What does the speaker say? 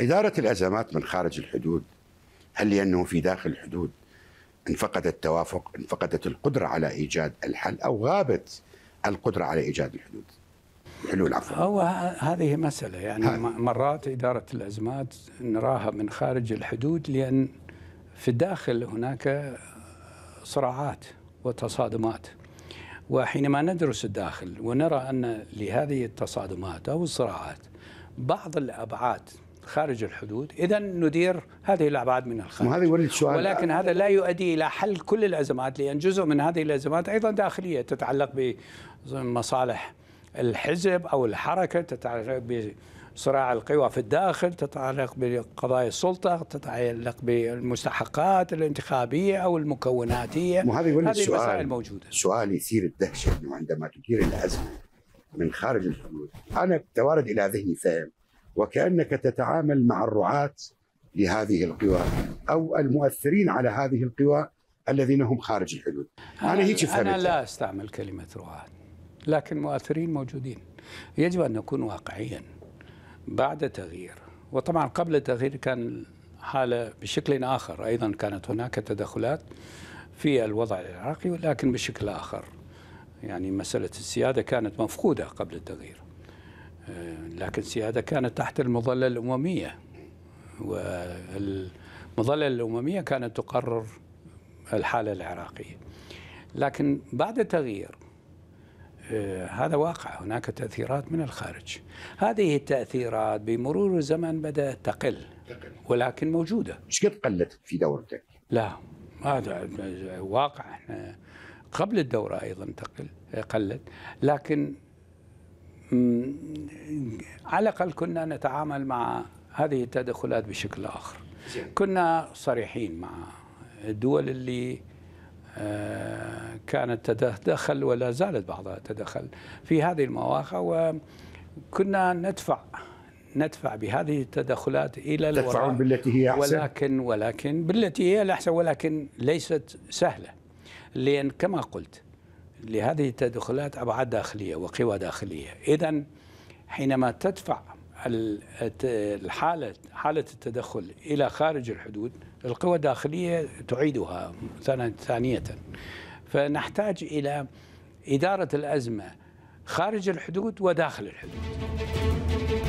إدارة الأزمات من خارج الحدود هل لأنه في داخل الحدود انفقدت التوافق انفقدت القدرة على إيجاد الحل أو غابت القدرة على إيجاد الحدود حلول عفوا هو هذه مسألة يعني ها. مرات إدارة الأزمات نراها من خارج الحدود لأن في الداخل هناك صراعات وتصادمات وحينما ندرس الداخل ونرى أن لهذه التصادمات أو الصراعات بعض الأبعاد خارج الحدود إذا ندير هذه الأبعاد من الخارج يورد سؤال ولكن هذا لا يؤدي إلى حل كل الأزمات لأن جزء من هذه الأزمات أيضا داخلية تتعلق بمصالح الحزب أو الحركة تتعلق صراع القوى في الداخل تتعلق بقضايا السلطة تتعلق بالمستحقات الانتخابية أو المكوناتية وهذا يولد هذه سؤال المسائل موجودة سؤال يثير الدهشة أنه عندما تدير الأزمة من خارج الحدود أنا توارد إلى ذهني فهم وكأنك تتعامل مع الرعاة لهذه القوى أو المؤثرين على هذه القوى الذين هم خارج الحدود أنا, أنا هيك فهمت أنا لا أستعمل كلمة رعاة لكن مؤثرين موجودين يجب أن نكون واقعيا بعد تغيير وطبعا قبل التغيير كان حالة بشكل آخر أيضا كانت هناك تدخلات في الوضع العراقي ولكن بشكل آخر يعني مسألة السيادة كانت مفقودة قبل التغيير آه، لكن سيادة كانت تحت المظلة الأممية والمظلة الأممية كانت تقرر الحالة العراقية لكن بعد تغيير آه، هذا واقع هناك تأثيرات من الخارج هذه التأثيرات بمرور الزمن بدأت تقل ولكن موجودة ايش قد قلت في دورتك؟ لا هذا واقع احنا قبل الدورة أيضا تقل قلت لكن على الأقل كنا نتعامل مع هذه التدخلات بشكل آخر كنا صريحين مع الدول اللي آه، كانت تتدخل ولا زالت بعضها تتدخل في هذه المواقع وكنا ندفع ندفع بهذه التدخلات الى الوراء تدفعون بالتي هي احسن ولكن ولكن بالتي هي الاحسن ولكن ليست سهله لان كما قلت لهذه التدخلات أبعاد داخلية وقوى داخلية إذا حينما تدفع الحالة حالة التدخل إلى خارج الحدود القوى الداخلية تعيدها ثانية فنحتاج إلى إدارة الأزمة خارج الحدود وداخل الحدود